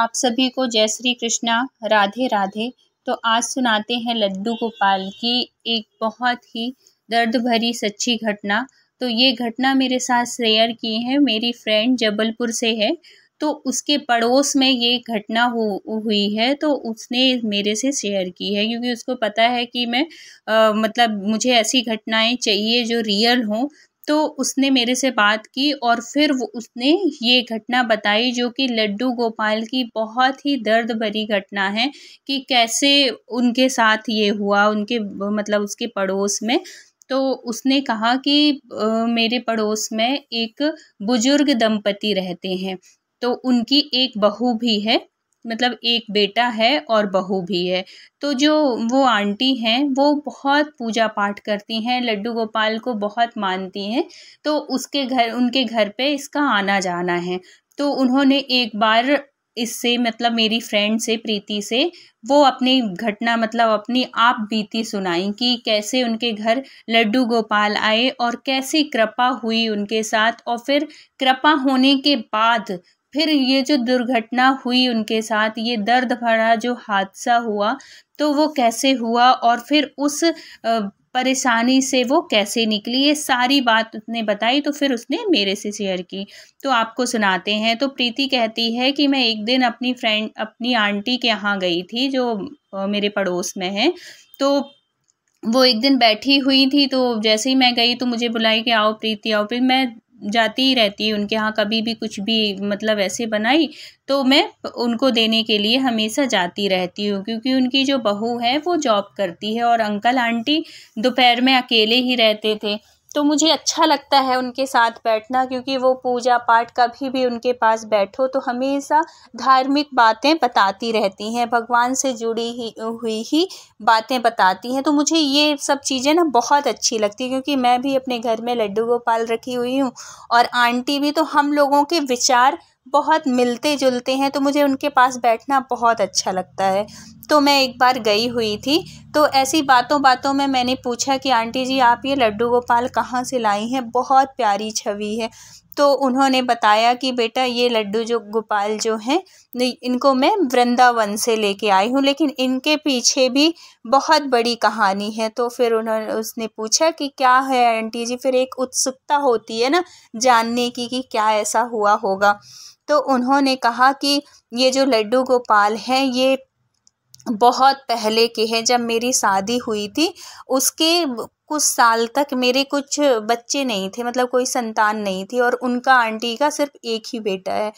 आप सभी को जय श्री कृष्णा राधे राधे तो आज सुनाते हैं लड्डू गोपाल की एक बहुत ही दर्द भरी सच्ची घटना तो ये घटना मेरे साथ शेयर की है मेरी फ्रेंड जबलपुर से है तो उसके पड़ोस में ये घटना हो हुई है तो उसने मेरे से शेयर की है क्योंकि उसको पता है कि मैं आ, मतलब मुझे ऐसी घटनाएं चाहिए जो रियल हों तो उसने मेरे से बात की और फिर वो उसने ये घटना बताई जो कि लड्डू गोपाल की बहुत ही दर्द भरी घटना है कि कैसे उनके साथ ये हुआ उनके मतलब उसके पड़ोस में तो उसने कहा कि मेरे पड़ोस में एक बुजुर्ग दंपति रहते हैं तो उनकी एक बहू भी है मतलब एक बेटा है और बहू भी है तो जो वो आंटी हैं वो बहुत पूजा पाठ करती हैं लड्डू गोपाल को बहुत मानती हैं तो उसके घर उनके घर पे इसका आना जाना है तो उन्होंने एक बार इससे मतलब मेरी फ्रेंड से प्रीति से वो अपनी घटना मतलब अपनी आप बीती सुनाई कि कैसे उनके घर लड्डू गोपाल आए और कैसी कृपा हुई उनके साथ और फिर कृपा होने के बाद फिर ये जो दुर्घटना हुई उनके साथ ये दर्द भरा जो हादसा हुआ तो वो कैसे हुआ और फिर उस परेशानी से वो कैसे निकली ये सारी बात उसने बताई तो फिर उसने मेरे से शेयर की तो आपको सुनाते हैं तो प्रीति कहती है कि मैं एक दिन अपनी फ्रेंड अपनी आंटी के यहाँ गई थी जो मेरे पड़ोस में है तो वो एक दिन बैठी हुई थी तो जैसे ही मैं गई तो मुझे बुलाई कि आओ प्रीति आओ फिर मैं जाती ही रहती है उनके यहाँ कभी भी कुछ भी मतलब ऐसे बनाई तो मैं उनको देने के लिए हमेशा जाती रहती हूँ क्योंकि उनकी जो बहू है वो जॉब करती है और अंकल आंटी दोपहर में अकेले ही रहते थे तो मुझे अच्छा लगता है उनके साथ बैठना क्योंकि वो पूजा पाठ कभी भी उनके पास बैठो तो हमेशा धार्मिक बातें बताती रहती हैं भगवान से जुड़ी ही हुई ही बातें बताती हैं तो मुझे ये सब चीज़ें ना बहुत अच्छी लगती क्योंकि मैं भी अपने घर में लड्डू गोपाल रखी हुई हूँ और आंटी भी तो हम लोगों के विचार बहुत मिलते जुलते हैं तो मुझे उनके पास बैठना बहुत अच्छा लगता है तो मैं एक बार गई हुई थी तो ऐसी बातों बातों में मैंने पूछा कि आंटी जी आप ये लड्डू गोपाल कहाँ से लाई हैं बहुत प्यारी छवि है तो उन्होंने बताया कि बेटा ये लड्डू जो गोपाल जो हैं इनको मैं वृंदावन से लेके आई हूँ लेकिन इनके पीछे भी बहुत बड़ी कहानी है तो फिर उन्होंने उसने पूछा कि क्या है आंटी जी फिर एक उत्सुकता होती है ना जानने की कि क्या ऐसा हुआ होगा तो उन्होंने कहा कि ये जो लड्डू गोपाल हैं ये बहुत पहले के हैं जब मेरी शादी हुई थी उसके कुछ साल तक मेरे कुछ बच्चे नहीं थे मतलब कोई संतान नहीं थी और उनका आंटी का सिर्फ एक ही बेटा है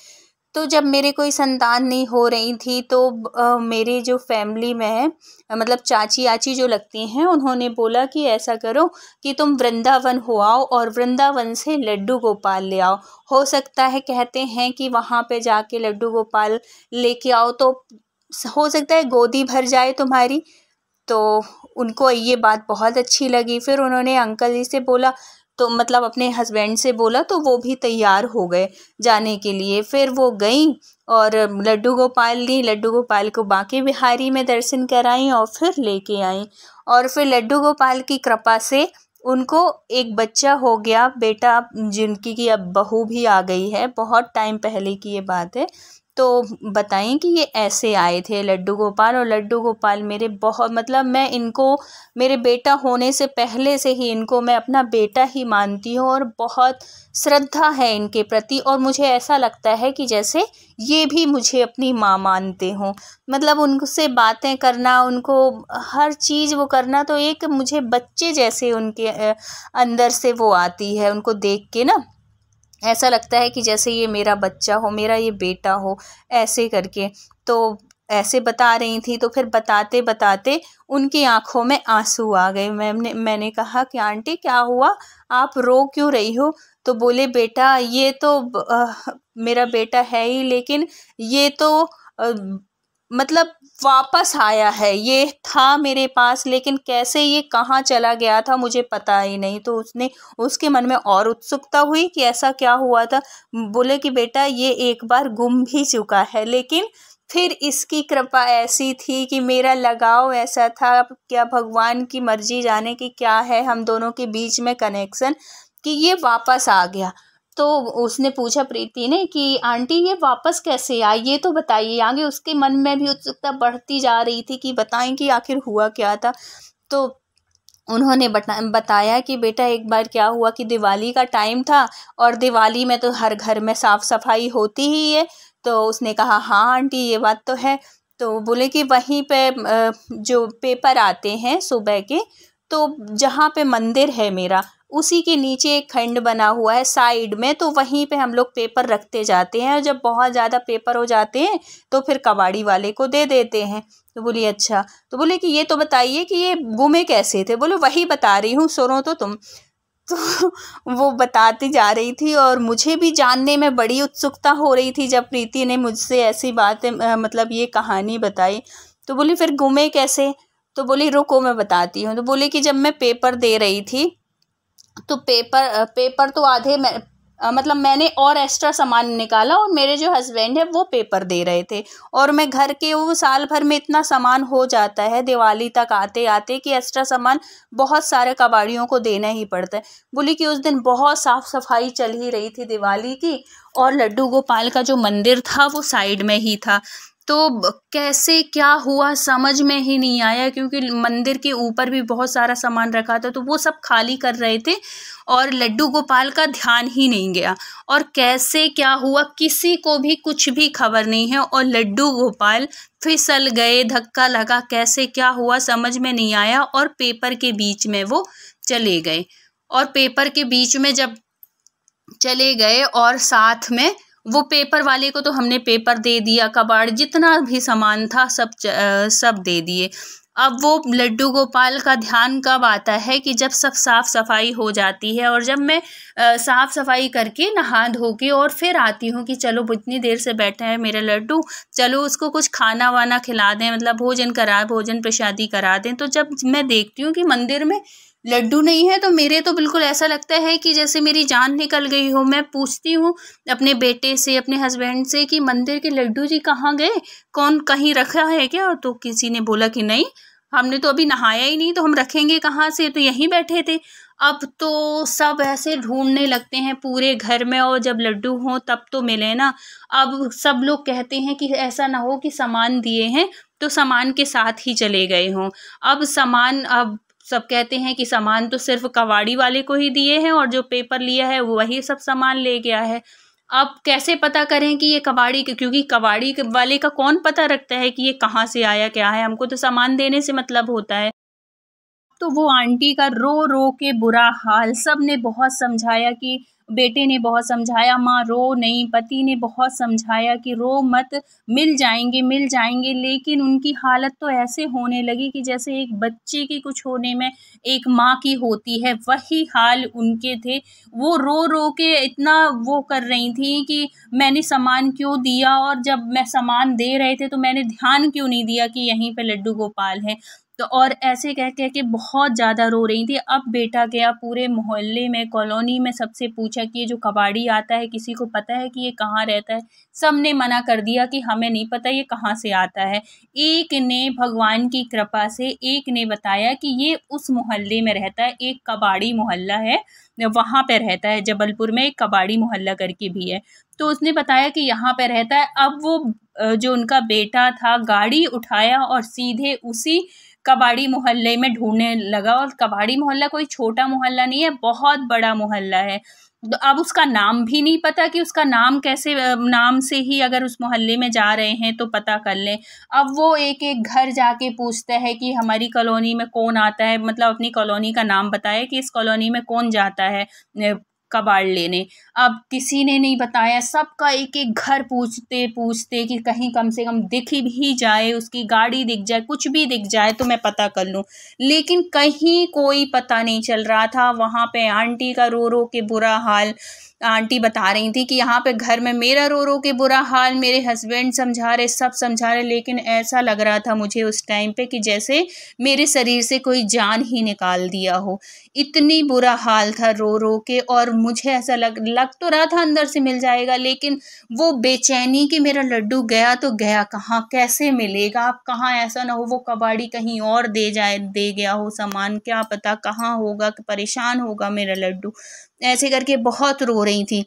तो जब मेरे कोई संतान नहीं हो रही थी तो मेरे जो फैमिली में है मतलब चाची आची जो लगती हैं उन्होंने बोला कि ऐसा करो कि तुम वृंदावन हो आओ और वृंदावन से लड्डू गोपाल ले आओ हो सकता है कहते हैं कि वहाँ पे जाके लड्डू गोपाल लेके आओ तो हो सकता है गोदी भर जाए तुम्हारी तो उनको ये बात बहुत अच्छी लगी फिर उन्होंने अंकल जी से बोला तो मतलब अपने हस्बैंड से बोला तो वो भी तैयार हो गए जाने के लिए फिर वो गई और लड्डू गोपाल ली लड्डू गोपाल को बांके बिहारी में दर्शन कराई और फिर लेके आई और फिर लड्डू गोपाल की कृपा से उनको एक बच्चा हो गया बेटा जिनकी की अब बहू भी आ गई है बहुत टाइम पहले की ये बात है तो बताएं कि ये ऐसे आए थे लड्डू गोपाल और लड्डू गोपाल मेरे बहुत मतलब मैं इनको मेरे बेटा होने से पहले से ही इनको मैं अपना बेटा ही मानती हूँ और बहुत श्रद्धा है इनके प्रति और मुझे ऐसा लगता है कि जैसे ये भी मुझे अपनी माँ मानते हों मतलब उनसे बातें करना उनको हर चीज़ वो करना तो एक मुझे बच्चे जैसे उनके अंदर से वो आती है उनको देख के ना ऐसा लगता है कि जैसे ये मेरा बच्चा हो मेरा ये बेटा हो ऐसे करके तो ऐसे बता रही थी तो फिर बताते बताते उनकी आंखों में आंसू आ गए मैम ने मैंने कहा कि आंटी क्या हुआ आप रो क्यों रही हो तो बोले बेटा ये तो आ, मेरा बेटा है ही लेकिन ये तो आ, मतलब वापस आया है ये था मेरे पास लेकिन कैसे ये कहाँ चला गया था मुझे पता ही नहीं तो उसने उसके मन में और उत्सुकता हुई कि ऐसा क्या हुआ था बोले कि बेटा ये एक बार गुम भी चुका है लेकिन फिर इसकी कृपा ऐसी थी कि मेरा लगाव ऐसा था क्या भगवान की मर्जी जाने की क्या है हम दोनों के बीच में कनेक्शन कि ये वापस आ गया तो उसने पूछा प्रीति ने कि आंटी ये वापस कैसे आई ये तो बताइए आगे उसके मन में भी उत्सुकता बढ़ती जा रही थी कि बताएं कि आखिर हुआ क्या था तो उन्होंने बता बताया कि बेटा एक बार क्या हुआ कि दिवाली का टाइम था और दिवाली में तो हर घर में साफ़ सफाई होती ही है तो उसने कहा हाँ आंटी ये बात तो है तो बोले कि वहीं पे जो पेपर आते हैं सुबह के तो जहाँ पे मंदिर है मेरा उसी के नीचे एक खंड बना हुआ है साइड में तो वहीं पे हम लोग पेपर रखते जाते हैं और जब बहुत ज़्यादा पेपर हो जाते हैं तो फिर कबाड़ी वाले को दे देते हैं तो बोली अच्छा तो बोले कि ये तो बताइए कि ये गुमे कैसे थे बोले वही बता रही हूँ सुनो तो तुम तो वो बताती जा रही थी और मुझे भी जानने में बड़ी उत्सुकता हो रही थी जब प्रीति ने मुझसे ऐसी बातें मतलब ये कहानी बताई तो बोली फिर गुमे कैसे तो बोली रुको मैं बताती हूँ तो बोले कि जब मैं पेपर दे रही थी तो पेपर पेपर तो आधे मैं मतलब मैंने और एक्स्ट्रा सामान निकाला और मेरे जो हस्बैंड है वो पेपर दे रहे थे और मैं घर के वो साल भर में इतना सामान हो जाता है दिवाली तक आते आते कि एक्स्ट्रा सामान बहुत सारे कबाड़ियों को देना ही पड़ता है बोली कि उस दिन बहुत साफ़ सफाई चल ही रही थी दिवाली की और लड्डू गोपाल का जो मंदिर था वो साइड में ही था तो कैसे क्या हुआ समझ में ही नहीं आया क्योंकि मंदिर के ऊपर भी बहुत सारा सामान रखा था तो वो सब खाली कर रहे थे और लड्डू गोपाल का ध्यान ही नहीं गया और कैसे क्या हुआ किसी को भी कुछ भी खबर नहीं है और लड्डू गोपाल फिसल गए धक्का लगा कैसे क्या हुआ समझ में नहीं आया और पेपर के बीच में वो चले गए और पेपर के बीच में जब चले गए और साथ में वो पेपर वाले को तो हमने पेपर दे दिया कबाड़ जितना भी सामान था सब सब दे दिए अब वो लड्डू गोपाल का ध्यान कब आता है कि जब सब साफ़ सफाई हो जाती है और जब मैं साफ़ सफाई करके नहा धो के और फिर आती हूँ कि चलो इतनी देर से बैठे हैं मेरा लड्डू चलो उसको कुछ खाना वाना खिला दें मतलब भोजन करा भोजन प्रसादी करा दें तो जब मैं देखती हूँ कि मंदिर में लड्डू नहीं है तो मेरे तो बिल्कुल ऐसा लगता है कि जैसे मेरी जान निकल गई हो मैं पूछती हूँ अपने बेटे से अपने हस्बैंड से कि मंदिर के लड्डू जी कहाँ गए कौन कहीं रखा है क्या तो किसी ने बोला कि नहीं हमने तो अभी नहाया ही नहीं तो हम रखेंगे कहाँ से तो यहीं बैठे थे अब तो सब ऐसे ढूंढने लगते हैं पूरे घर में और जब लड्डू हों तब तो मिले ना अब सब लोग कहते हैं कि ऐसा ना हो कि सामान दिए हैं तो सामान के साथ ही चले गए हों अब सामान अब सब कहते हैं कि सामान तो सिर्फ कवाड़ी वाले को ही दिए हैं और जो पेपर लिया है वही सब सामान ले गया है अब कैसे पता करें कि ये कबाड़ी क्योंकि कबाड़ी वाले का कौन पता रखता है कि ये कहाँ से आया क्या है हमको तो सामान देने से मतलब होता है तो वो आंटी का रो रो के बुरा हाल सब ने बहुत समझाया कि बेटे ने बहुत समझाया माँ रो नहीं पति ने बहुत समझाया कि रो मत मिल जाएंगे मिल जाएंगे लेकिन उनकी हालत तो ऐसे होने लगी कि जैसे एक बच्चे की कुछ होने में एक माँ की होती है वही हाल उनके थे वो रो रो के इतना वो कर रही थी कि मैंने सामान क्यों दिया और जब मैं सामान दे रहे थे तो मैंने ध्यान क्यों नहीं दिया कि यहीं पर लड्डू गोपाल है तो और ऐसे कह कह के बहुत ज़्यादा रो रही थी अब बेटा गया पूरे मोहल्ले में कॉलोनी में सबसे पूछा कि ये जो कबाड़ी आता है किसी को पता है कि ये कहाँ रहता है सब ने मना कर दिया कि हमें नहीं पता ये कहाँ से आता है एक ने भगवान की कृपा से एक ने बताया कि ये उस मोहल्ले में रहता है एक कबाड़ी मोहल्ला है वहाँ पर रहता है जबलपुर में एक कबाड़ी मोहल्ला करके भी है तो उसने बताया कि यहाँ पर रहता है अब वो जो उनका बेटा था गाड़ी उठाया और सीधे उसी कबाड़ी मोहल्ले में ढूंढने लगा और कबाड़ी मोहल्ला कोई छोटा मोहल्ला नहीं है बहुत बड़ा मोहल्ला है तो अब उसका नाम भी नहीं पता कि उसका नाम कैसे नाम से ही अगर उस मोहल्ले में जा रहे हैं तो पता कर लें अब वो एक एक घर जाके पूछता है कि हमारी कॉलोनी में कौन आता है मतलब अपनी कॉलोनी का नाम बताए कि इस कॉलोनी में कौन जाता है कबाड़ लेने अब किसी ने नहीं बताया सबका एक एक घर पूछते पूछते कि कहीं कम से कम दिख भी जाए उसकी गाड़ी दिख जाए कुछ भी दिख जाए तो मैं पता कर लूँ लेकिन कहीं कोई पता नहीं चल रहा था वहाँ पे आंटी का रो रो के बुरा हाल आंटी बता रही थी कि यहाँ पे घर में मेरा रो रो के बुरा हाल मेरे हस्बैंड समझा रहे सब समझा रहे लेकिन ऐसा लग रहा था मुझे उस टाइम पे कि जैसे मेरे शरीर से कोई जान ही निकाल दिया हो इतनी बुरा हाल था रो रो के और मुझे ऐसा लग लग तो रहा था अंदर से मिल जाएगा लेकिन वो बेचैनी कि मेरा लड्डू गया तो गया कहाँ कैसे मिलेगा आप कहाँ ऐसा ना हो वो कबाड़ी कहीं और दे जाए दे गया हो सामान क्या पता कहाँ होगा परेशान होगा मेरा लड्डू ऐसे करके बहुत रो रही थी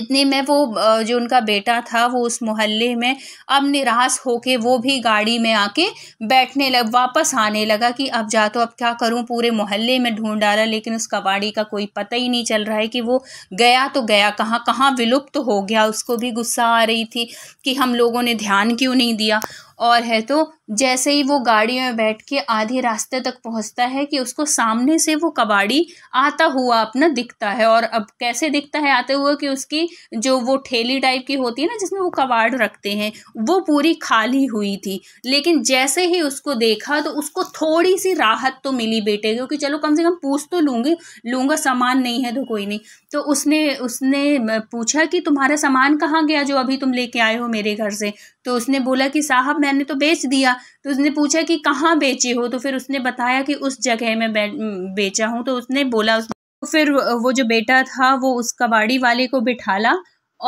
इतने में वो जो उनका बेटा था वो उस मोहल्ले में अब निराश होके वो भी गाड़ी में आके बैठने लग वापस आने लगा कि अब जा तो अब क्या करूं पूरे मोहल्ले में ढूंढ डाला लेकिन उस कबाड़ी का कोई पता ही नहीं चल रहा है कि वो गया तो गया कहाँ कहाँ विलुप्त तो हो गया उसको भी गुस्सा आ रही थी कि हम लोगों ने ध्यान क्यों नहीं दिया और है तो जैसे ही वो गाड़ी में बैठ के आधे रास्ते तक पहुंचता है कि उसको सामने से वो कबाड़ी आता हुआ अपना दिखता है और अब कैसे दिखता है आते हुए कि उसकी जो वो ठेली टाइप की होती है ना जिसमें वो कबाड़ रखते हैं वो पूरी खाली हुई थी लेकिन जैसे ही उसको देखा तो उसको थोड़ी सी राहत तो मिली बेटे क्योंकि चलो कम से कम पूछ तो लूँगी लूँगा सामान नहीं है तो कोई नहीं तो उसने उसने पूछा कि तुम्हारा सामान कहाँ गया जो अभी तुम लेके आए हो मेरे घर से तो उसने बोला कि साहब मैं मैंने तो बेच दिया तो उसने पूछा कि कहाँ बेचे हो तो फिर उसने बताया कि उस जगह में बेचा हूँ तो उसने बोला उसने तो फिर वो जो बेटा था वो उस कबाड़ी वाले को बिठाला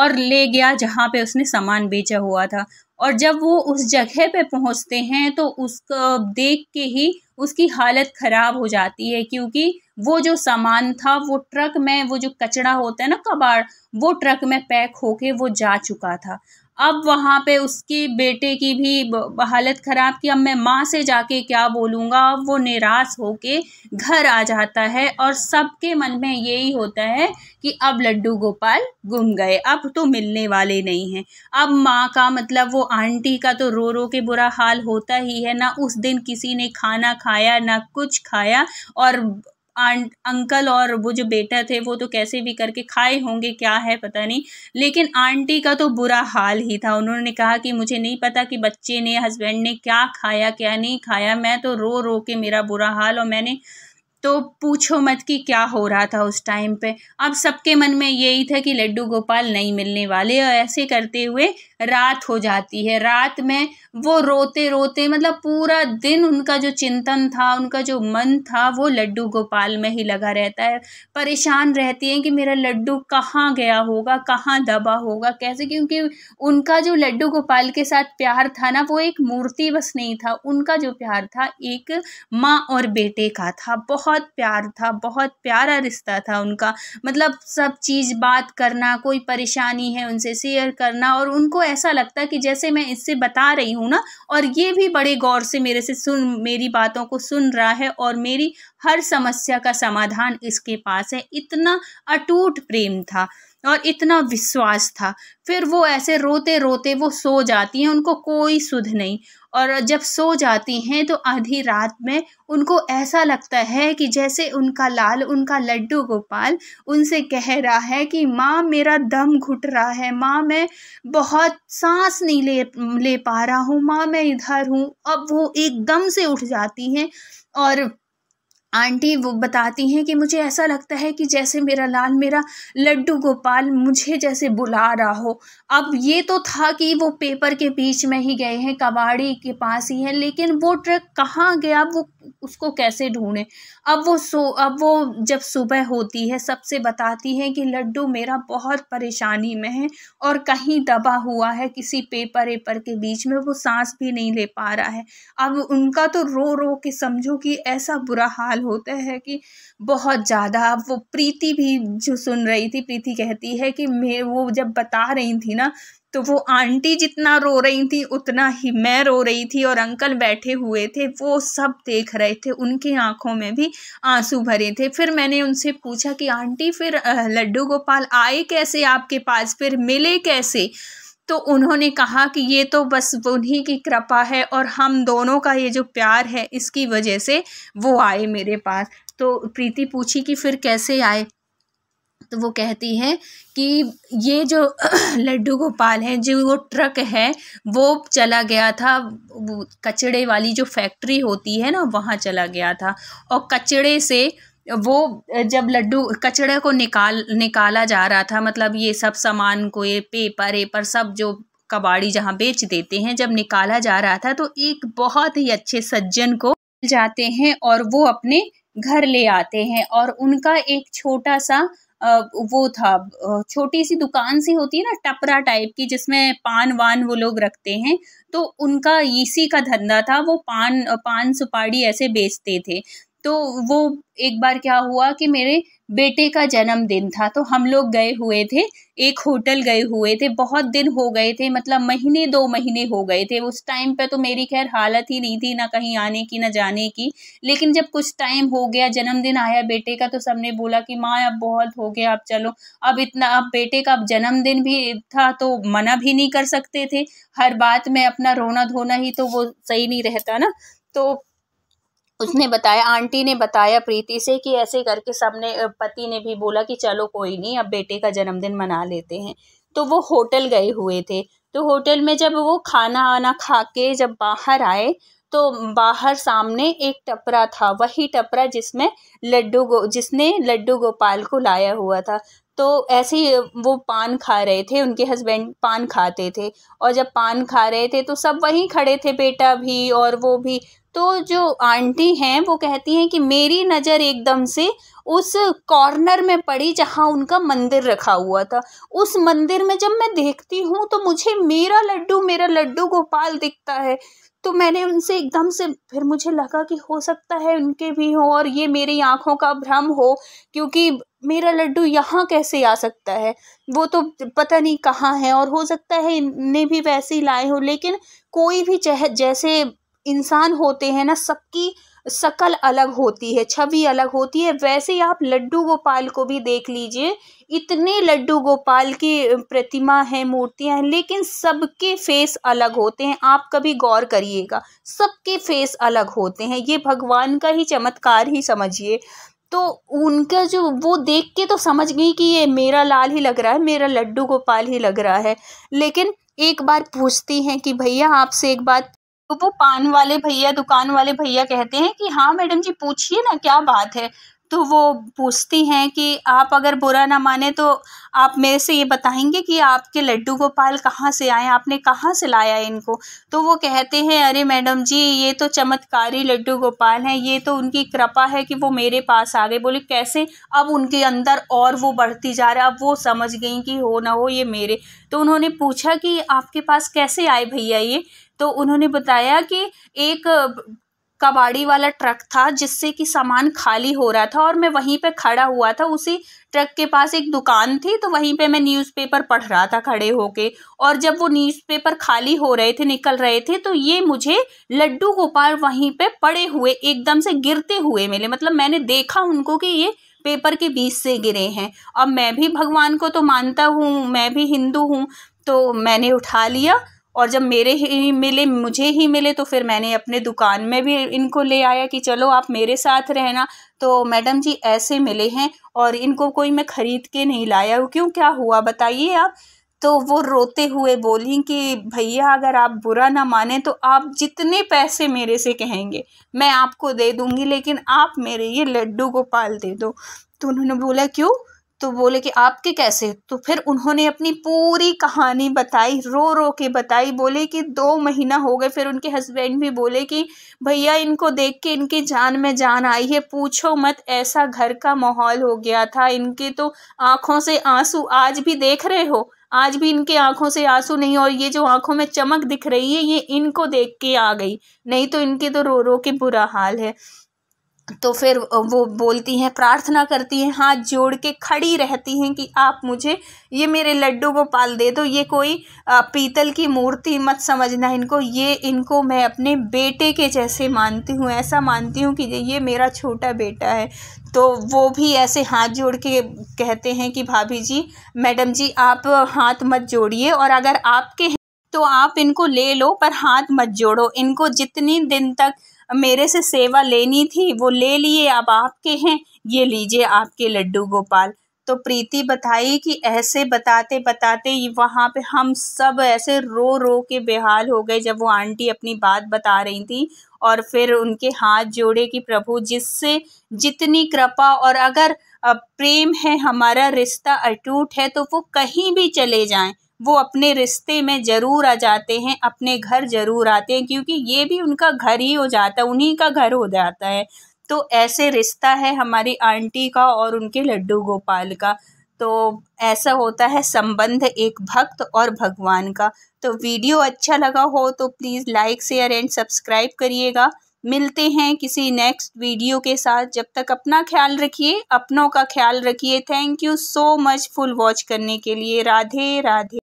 और ले गया जहाँ पे उसने सामान बेचा हुआ था और जब वो उस जगह पे पहुँचते हैं तो उसको देख के ही उसकी हालत ख़राब हो जाती है क्योंकि वो जो सामान था वो ट्रक में वो जो कचड़ा होता है ना कबाड़ वो ट्रक में पैक होके वो जा चुका था अब वहाँ पे उसके बेटे की भी हालत ख़राब की अब मैं माँ से जाके क्या बोलूँगा अब वो निराश होके घर आ जाता है और सबके मन में यही होता है कि अब लड्डू गोपाल गुम गए अब तो मिलने वाले नहीं हैं अब माँ का मतलब वो आंटी का तो रो रो के बुरा हाल होता ही है ना उस दिन किसी ने खाना खाया ना कुछ खाया और आंट अंकल और वो जो बेटा थे वो तो कैसे भी करके खाए होंगे क्या है पता नहीं लेकिन आंटी का तो बुरा हाल ही था उन्होंने कहा कि मुझे नहीं पता कि बच्चे ने हस्बैंड ने क्या खाया क्या नहीं खाया मैं तो रो रो के मेरा बुरा हाल और मैंने तो पूछो मत कि क्या हो रहा था उस टाइम पे अब सबके मन में यही था कि लड्डू गोपाल नहीं मिलने वाले और ऐसे करते हुए रात हो जाती है रात में वो रोते रोते मतलब पूरा दिन उनका जो चिंतन था उनका जो मन था वो लड्डू गोपाल में ही लगा रहता है परेशान रहती हैं कि मेरा लड्डू कहाँ गया होगा कहाँ दबा होगा कैसे क्योंकि उनका जो लड्डू गोपाल के साथ प्यार था ना वो एक मूर्ति बस नहीं था उनका जो प्यार था एक माँ और बेटे का था बहुत बहुत प्यार था बहुत प्यारा रिश्ता था उनका मतलब सब चीज़ बात करना कोई परेशानी है उनसे शेयर करना और उनको ऐसा लगता कि जैसे मैं इससे बता रही हूँ ना और ये भी बड़े गौर से मेरे से सुन मेरी बातों को सुन रहा है और मेरी हर समस्या का समाधान इसके पास है इतना अटूट प्रेम था और इतना विश्वास था फिर वो ऐसे रोते रोते वो सो जाती हैं उनको कोई सुध नहीं और जब सो जाती हैं तो आधी रात में उनको ऐसा लगता है कि जैसे उनका लाल उनका लड्डू गोपाल उनसे कह रहा है कि माँ मेरा दम घुट रहा है माँ मैं बहुत सांस नहीं ले ले पा रहा हूँ माँ मैं इधर हूँ अब वो एकदम से उठ जाती हैं और आंटी वो बताती हैं कि मुझे ऐसा लगता है कि जैसे मेरा लाल मेरा लड्डू गोपाल मुझे जैसे बुला रहा हो अब ये तो था कि वो पेपर के बीच में ही गए हैं कबाड़ी के पास ही है लेकिन वो ट्रक कहाँ गया वो उसको कैसे ढूंढें अब वो सो अब वो जब सुबह होती है सबसे बताती है कि लड्डू मेरा बहुत परेशानी में है और कहीं दबा हुआ है किसी पेपर वेपर के बीच में वो सांस भी नहीं ले पा रहा है अब उनका तो रो रो के समझो कि ऐसा बुरा हाल होता है कि बहुत ज़्यादा वो प्रीति भी जो सुन रही थी प्रीति कहती है कि मैं वो जब बता रही थी ना तो वो आंटी जितना रो रही थी उतना ही मैं रो रही थी और अंकल बैठे हुए थे वो सब देख रहे थे उनकी आंखों में भी आंसू भरे थे फिर मैंने उनसे पूछा कि आंटी फिर लड्डू गोपाल आए कैसे आपके पास फिर मिले कैसे तो उन्होंने कहा कि ये तो बस उन्हीं की कृपा है और हम दोनों का ये जो प्यार है इसकी वजह से वो आए मेरे पास तो प्रीति पूछी कि फिर कैसे आए तो वो कहती हैं कि ये जो लड्डू गोपाल हैं जो वो ट्रक है वो चला गया था कचड़े वाली जो फैक्ट्री होती है ना वहाँ चला गया था और कचड़े से वो जब लड्डू कचड़े को निकाल निकाला जा रहा था मतलब ये सब सामान को ये पेपर एपर सब जो कबाड़ी जहाँ बेच देते हैं जब निकाला जा रहा था तो एक बहुत ही अच्छे सज्जन को जाते हैं और वो अपने घर ले आते हैं और उनका एक छोटा सा वो था छोटी सी दुकान सी होती है ना टपरा टाइप की जिसमें पान वान वो लोग रखते हैं तो उनका इसी का धंधा था वो पान पान सुपाड़ी ऐसे बेचते थे तो वो एक बार क्या हुआ कि मेरे बेटे का जन्मदिन था तो हम लोग गए हुए थे एक होटल गए हुए थे बहुत दिन हो गए थे मतलब महीने दो महीने हो गए थे उस टाइम पे तो मेरी खैर हालत ही नहीं थी ना कहीं आने की ना जाने की लेकिन जब कुछ टाइम हो गया जन्मदिन आया बेटे का तो सबने बोला कि माँ अब बहुत हो गया अब चलो अब इतना अब बेटे का अब जन्मदिन भी था तो मना भी नहीं कर सकते थे हर बात में अपना रोना धोना ही तो वो सही नहीं रहता ना तो उसने बताया आंटी ने बताया प्रीति से कि ऐसे करके सबने पति ने भी बोला कि चलो कोई नहीं अब बेटे का जन्मदिन मना लेते हैं तो वो होटल गए हुए थे तो होटल में जब वो खाना आना खा के जब बाहर आए तो बाहर सामने एक टपरा था वही टपरा जिसमें लड्डू गो जिसने लड्डू गोपाल को लाया हुआ था तो ऐसे ही वो पान खा रहे थे उनके हस्बैंड पान खाते थे और जब पान खा रहे थे तो सब वहीं खड़े थे बेटा भी और वो भी तो जो आंटी हैं वो कहती हैं कि मेरी नज़र एकदम से उस कॉर्नर में पड़ी जहाँ उनका मंदिर रखा हुआ था उस मंदिर में जब मैं देखती हूँ तो मुझे मेरा लड्डू मेरा लड्डू गोपाल दिखता है तो मैंने उनसे एकदम से फिर मुझे लगा कि हो सकता है उनके भी हो और ये मेरी आँखों का भ्रम हो क्योंकि मेरा लड्डू यहाँ कैसे आ सकता है वो तो पता नहीं कहाँ है और हो सकता है इन्हें भी वैसे ही लाए हो लेकिन कोई भी चह जैसे इंसान होते हैं ना सबकी शकल अलग होती है छवि अलग होती है वैसे ही आप लड्डू गोपाल को भी देख लीजिए इतने लड्डू गोपाल की प्रतिमा है मूर्तियां हैं लेकिन सबके फेस अलग होते हैं आप कभी गौर करिएगा सबके फेस अलग होते हैं ये भगवान का ही चमत्कार ही समझिए तो उनका जो वो देख के तो समझ गई कि ये मेरा लाल ही लग रहा है मेरा लड्डू गोपाल ही लग रहा है लेकिन एक बार पूछती हैं कि भैया आपसे एक बात तो वो पान वाले भैया दुकान वाले भैया कहते हैं कि हाँ मैडम जी पूछिए ना क्या बात है तो वो पूछती हैं कि आप अगर बुरा ना माने तो आप मेरे से ये बताएंगे कि आपके लड्डू गोपाल कहाँ से आए आपने कहाँ से लाया इनको तो वो कहते हैं अरे मैडम जी ये तो चमत्कारी लड्डू गोपाल हैं ये तो उनकी कृपा है कि वो मेरे पास आ गए बोले कैसे अब उनके अंदर और वो बढ़ती जा रहा अब वो समझ गई कि हो ना हो ये मेरे तो उन्होंने पूछा कि आपके पास कैसे आए भैया ये तो उन्होंने बताया कि एक कबाड़ी वाला ट्रक था जिससे कि सामान खाली हो रहा था और मैं वहीं पे खड़ा हुआ था उसी ट्रक के पास एक दुकान थी तो वहीं पे मैं न्यूज़पेपर पढ़ रहा था खड़े होके और जब वो न्यूज़पेपर खाली हो रहे थे निकल रहे थे तो ये मुझे लड्डू गोपाल वहीं पे पड़े हुए एकदम से गिरते हुए मिले मतलब मैंने देखा उनको कि ये पेपर के बीच से गिरे हैं अब मैं भी भगवान को तो मानता हूँ मैं भी हिंदू हूँ तो मैंने उठा लिया और जब मेरे ही मिले मुझे ही मिले तो फिर मैंने अपने दुकान में भी इनको ले आया कि चलो आप मेरे साथ रहना तो मैडम जी ऐसे मिले हैं और इनको कोई मैं ख़रीद के नहीं लाया हूँ क्यों क्या हुआ बताइए आप तो वो रोते हुए बोली कि भैया अगर आप बुरा ना माने तो आप जितने पैसे मेरे से कहेंगे मैं आपको दे दूँगी लेकिन आप मेरे ये लड्डू गोपाल दे दो तो उन्होंने बोला क्यों तो बोले कि आपके कैसे तो फिर उन्होंने अपनी पूरी कहानी बताई रो रो के बताई बोले कि दो महीना हो गए फिर उनके हस्बैंड भी बोले कि भैया इनको देख के इनकी जान में जान आई है पूछो मत ऐसा घर का माहौल हो गया था इनके तो आंखों से आंसू आज भी देख रहे हो आज भी इनके आंखों से आंसू नहीं और ये जो आंखों में चमक दिख रही है ये इनको देख के आ गई नहीं तो इनके तो रो रो के बुरा हाल है तो फिर वो बोलती हैं प्रार्थना करती हैं हाथ जोड़ के खड़ी रहती हैं कि आप मुझे ये मेरे लड्डू गोपाल दे दो ये कोई पीतल की मूर्ति मत समझना इनको ये इनको मैं अपने बेटे के जैसे मानती हूँ ऐसा मानती हूँ कि ये मेरा छोटा बेटा है तो वो भी ऐसे हाथ जोड़ के कहते हैं कि भाभी जी मैडम जी आप हाथ मत जोड़िए और अगर आपके तो आप इनको ले लो पर हाथ मत जोड़ो इनको जितने दिन तक मेरे से सेवा लेनी थी वो ले लिए अब आपके हैं ये लीजिए आपके लड्डू गोपाल तो प्रीति बताई कि ऐसे बताते बताते वहाँ पे हम सब ऐसे रो रो के बेहाल हो गए जब वो आंटी अपनी बात बता रही थी और फिर उनके हाथ जोड़े कि प्रभु जिससे जितनी कृपा और अगर प्रेम है हमारा रिश्ता अटूट है तो वो कहीं भी चले जाएं वो अपने रिश्ते में ज़रूर आ जाते हैं अपने घर ज़रूर आते हैं क्योंकि ये भी उनका घर ही हो जाता है उन्हीं का घर हो जाता है तो ऐसे रिश्ता है हमारी आंटी का और उनके लड्डू गोपाल का तो ऐसा होता है संबंध एक भक्त और भगवान का तो वीडियो अच्छा लगा हो तो please like share and subscribe करिएगा मिलते हैं किसी नेक्स्ट वीडियो के साथ जब तक अपना ख्याल रखिए अपनों का ख्याल रखिए thank you so much full watch करने के लिए राधे राधे